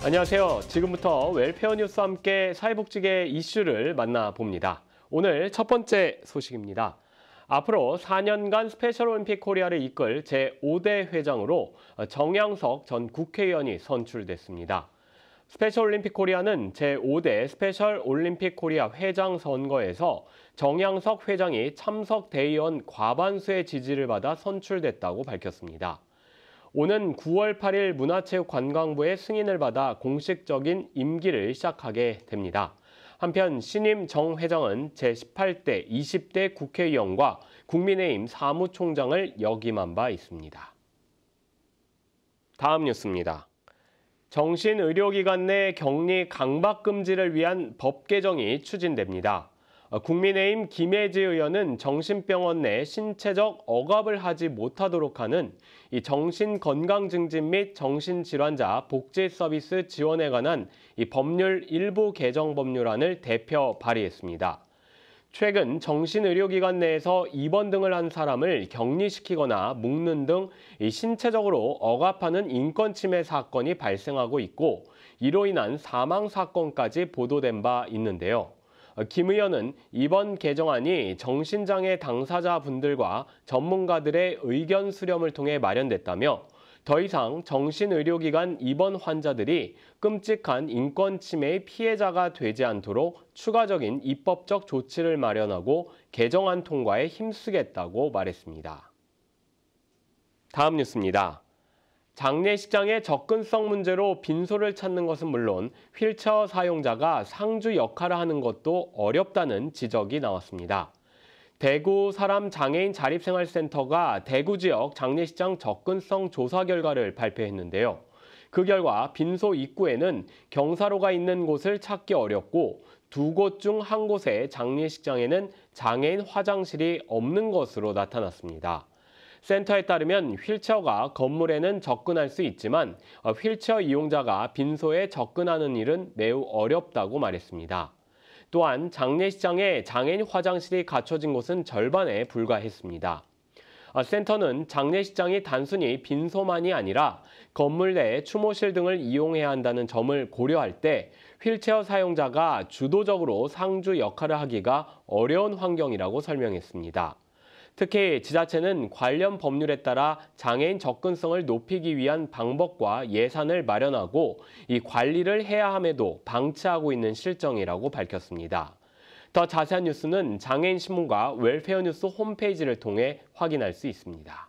안녕하세요. 지금부터 웰페어 뉴스와 함께 사회복지계 이슈를 만나봅니다. 오늘 첫 번째 소식입니다. 앞으로 4년간 스페셜 올림픽 코리아를 이끌 제5대 회장으로 정양석 전 국회의원이 선출됐습니다. 스페셜 올림픽 코리아는 제5대 스페셜 올림픽 코리아 회장 선거에서 정양석 회장이 참석 대의원 과반수의 지지를 받아 선출됐다고 밝혔습니다. 오는 9월 8일 문화체육관광부의 승인을 받아 공식적인 임기를 시작하게 됩니다. 한편 신임 정 회장은 제18대 20대 국회의원과 국민의힘 사무총장을 역임한 바 있습니다. 다음 뉴스입니다. 정신의료기관 내 격리 강박 금지를 위한 법 개정이 추진됩니다. 어, 국민의힘 김혜지 의원은 정신병원 내 신체적 억압을 하지 못하도록 하는 이 정신건강증진 및 정신질환자 복지 서비스 지원에 관한 이 법률 일부 개정 법률안을 대표 발의했습니다. 최근 정신의료기관 내에서 입원 등을 한 사람을 격리시키거나 묶는 등 신체적으로 억압하는 인권침해 사건이 발생하고 있고 이로 인한 사망 사건까지 보도된 바 있는데요. 어, 김 의원은 이번 개정안이 정신장애 당사자분들과 전문가들의 의견 수렴을 통해 마련됐다며 더 이상 정신의료기관 입원 환자들이 끔찍한 인권 침해의 피해자가 되지 않도록 추가적인 입법적 조치를 마련하고 개정안 통과에 힘쓰겠다고 말했습니다. 다음 뉴스입니다. 장례식장의 접근성 문제로 빈소를 찾는 것은 물론 휠체어 사용자가 상주 역할을 하는 것도 어렵다는 지적이 나왔습니다. 대구 사람 장애인 자립생활센터가 대구 지역 장례식장 접근성 조사 결과를 발표했는데요. 그 결과 빈소 입구에는 경사로가 있는 곳을 찾기 어렵고 두 곳 중 한 곳의 장례식장에는 장애인 화장실이 없는 것으로 나타났습니다. 센터에 따르면 휠체어가 건물에는 접근할 수 있지만 어, 휠체어 이용자가 빈소에 접근하는 일은 매우 어렵다고 말했습니다. 또한 장례식장에 장애인 화장실이 갖춰진 곳은 절반에 불과했습니다. 어, 센터는 장례식장이 단순히 빈소만이 아니라 건물 내 추모실 등을 이용해야 한다는 점을 고려할 때 휠체어 사용자가 주도적으로 상주 역할을 하기가 어려운 환경이라고 설명했습니다. 특히 지자체는 관련 법률에 따라 장애인 접근성을 높이기 위한 방법과 예산을 마련하고 이 관리를 해야 함에도 방치하고 있는 실정이라고 밝혔습니다. 더 자세한 뉴스는 장애인 신문과 웰페어 뉴스 홈페이지를 통해 확인할 수 있습니다.